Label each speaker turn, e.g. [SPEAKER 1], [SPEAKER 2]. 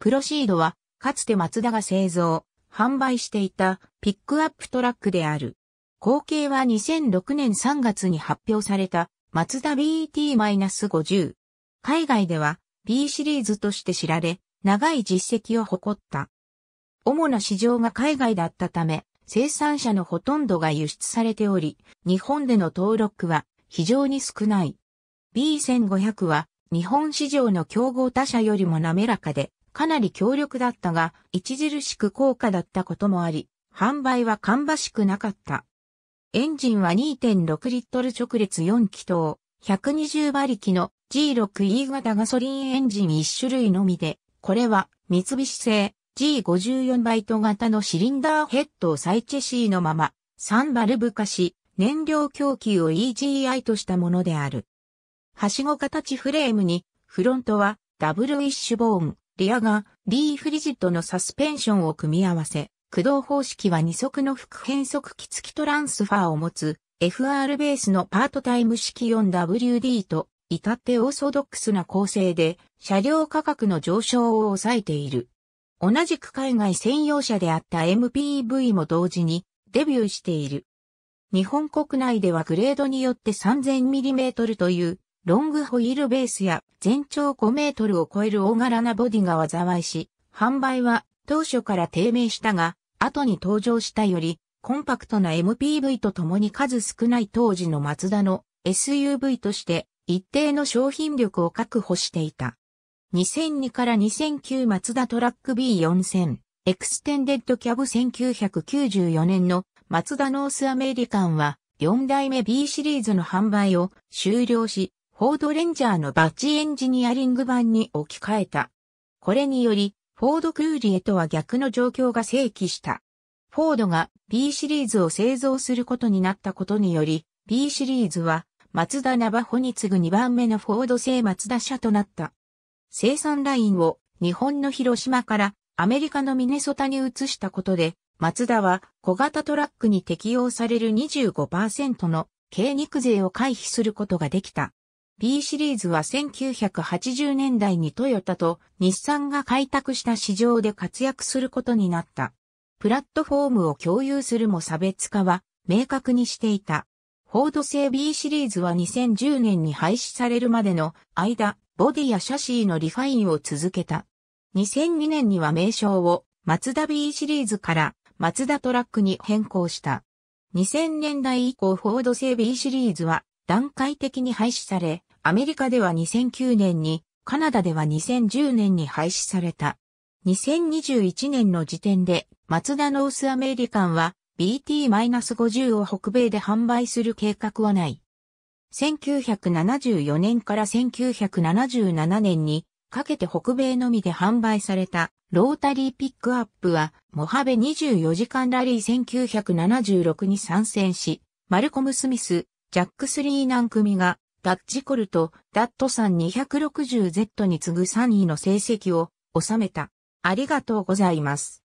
[SPEAKER 1] プロシードは、かつてマツダが製造、販売していたピックアップトラックである。後継は2006年3月に発表されたマツダ BT-50。海外では B シリーズとして知られ、長い実績を誇った。主な市場が海外だったため、生産者のほとんどが輸出されており、日本での登録は非常に少ない。B1500 は日本市場の競合他社よりも滑らかで、かなり強力だったが、著しく高価だったこともあり、販売は芳しくなかった。エンジンは2.6リットル直列4気筒、120馬力の G6E 型ガソリンエンジン1種類のみで、これは三菱製 G54 バイト型のシリンダーヘッドを再チェシーのまま、3バルブ化し、燃料供給を EGI としたものである。はしご形フレームに、フロントはダブルイッシュボーン、リアがリーフリジットのサスペンションを組み合わせ、駆動方式は二足の副変速機付きトランスファーを持つ FR ベースのパートタイム式 4WD と至ってオーソドックスな構成で車両価格の上昇を抑えている。同じく海外専用車であった MPV も同時にデビューしている。日本国内ではグレードによって 3000mm というロングホイールベースや全長5メートルを超える大柄なボディが災いし、販売は当初から低迷したが、後に登場したより、コンパクトな MPV と共に数少ない当時のマツダの SUV として一定の商品力を確保していた。2002から2009マツダトラック B4000 エクステンデッドキャブ1994年のマツダノースアメリカンは4代目 B シリーズの販売を終了しフォードレンジャーのバッジエンジニアリング版に置き換えた。これにより、フォードクーリエとは逆の状況が正規した。フォードが B シリーズを製造することになったことにより、B シリーズは、マツダナバホに次ぐ2番目のフォード製マツダ車となった。生産ラインを日本の広島からアメリカのミネソタに移したことで、マツダは小型トラックに適用される25%の軽肉税を回避することができた。B シリーズは1980年代にトヨタと日産が開拓した市場で活躍することになった。プラットフォームを共有するも差別化は明確にしていた。フォード製 B シリーズは2010年に廃止されるまでの間、ボディやシャシーのリファインを続けた。2002年には名称をマツダ B シリーズからマツダトラックに変更した。2000年代以降フォード製 B シリーズは段階的に廃止され、アメリカでは2009年に、カナダでは2010年に廃止された。2021年の時点で、マツダノースアメリカンは BT-50 を北米で販売する計画はない。1974年から1977年にかけて北米のみで販売されたロータリーピックアップはモハベ24時間ラリー1976に参戦し、マルコム・スミス、ジャック・スリーナン組がダッチコルとダットさん 260Z に次ぐ3位の成績を収めた。ありがとうございます。